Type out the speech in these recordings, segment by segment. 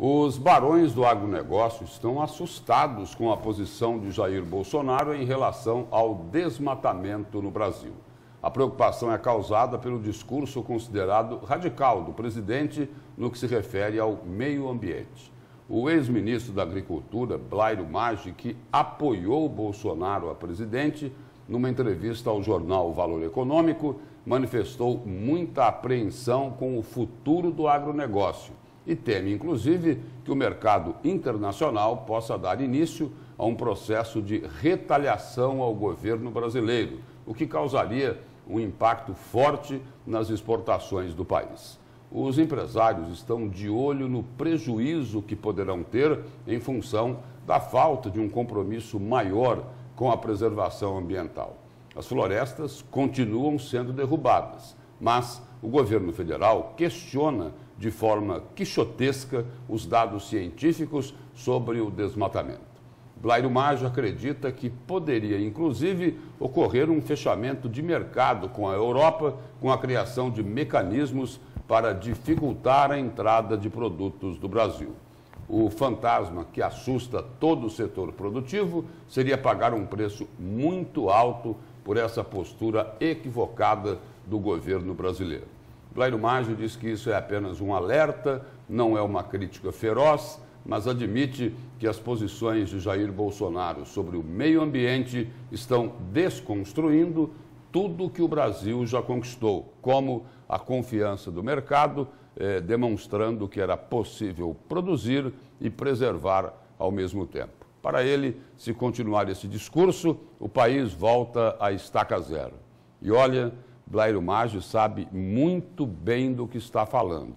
Os barões do agronegócio estão assustados com a posição de Jair Bolsonaro em relação ao desmatamento no Brasil. A preocupação é causada pelo discurso considerado radical do presidente no que se refere ao meio ambiente. O ex-ministro da Agricultura, Blairo Maggi, que apoiou Bolsonaro a presidente, numa entrevista ao jornal Valor Econômico, manifestou muita apreensão com o futuro do agronegócio e teme, inclusive, que o mercado internacional possa dar início a um processo de retaliação ao governo brasileiro, o que causaria um impacto forte nas exportações do país. Os empresários estão de olho no prejuízo que poderão ter em função da falta de um compromisso maior com a preservação ambiental. As florestas continuam sendo derrubadas, mas o governo federal questiona de forma quixotesca os dados científicos sobre o desmatamento. Blairo Maggio acredita que poderia, inclusive, ocorrer um fechamento de mercado com a Europa, com a criação de mecanismos para dificultar a entrada de produtos do Brasil. O fantasma que assusta todo o setor produtivo seria pagar um preço muito alto por essa postura equivocada do governo brasileiro. Blairo Maggi diz que isso é apenas um alerta, não é uma crítica feroz, mas admite que as posições de Jair Bolsonaro sobre o meio ambiente estão desconstruindo tudo que o Brasil já conquistou, como a confiança do mercado, eh, demonstrando que era possível produzir e preservar ao mesmo tempo. Para ele, se continuar esse discurso, o país volta à estaca zero. E olha, Blairo Maggi sabe muito bem do que está falando.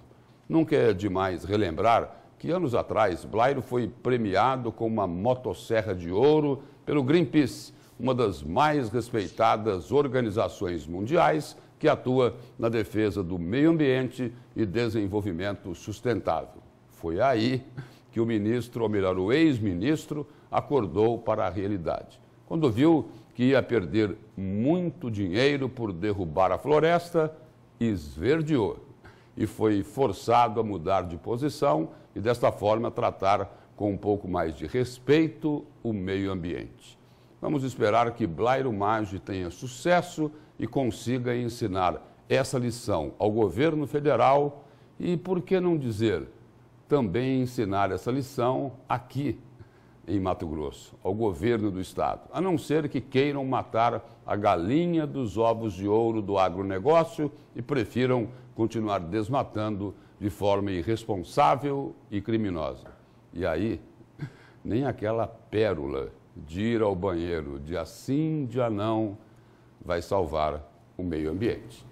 Nunca é demais relembrar que anos atrás Blairo foi premiado com uma motosserra de ouro pelo Greenpeace, uma das mais respeitadas organizações mundiais que atua na defesa do meio ambiente e desenvolvimento sustentável. Foi aí que o ministro, ou melhor, o ex-ministro, acordou para a realidade. Quando viu que ia perder muito dinheiro por derrubar a floresta, esverdeou e foi forçado a mudar de posição e, desta forma, tratar com um pouco mais de respeito o meio ambiente. Vamos esperar que Blairo Maggi tenha sucesso e consiga ensinar essa lição ao governo federal e, por que não dizer, também ensinar essa lição aqui em Mato Grosso, ao governo do Estado, a não ser que queiram matar a galinha dos ovos de ouro do agronegócio e prefiram continuar desmatando de forma irresponsável e criminosa. E aí, nem aquela pérola de ir ao banheiro de assim de anão vai salvar o meio ambiente.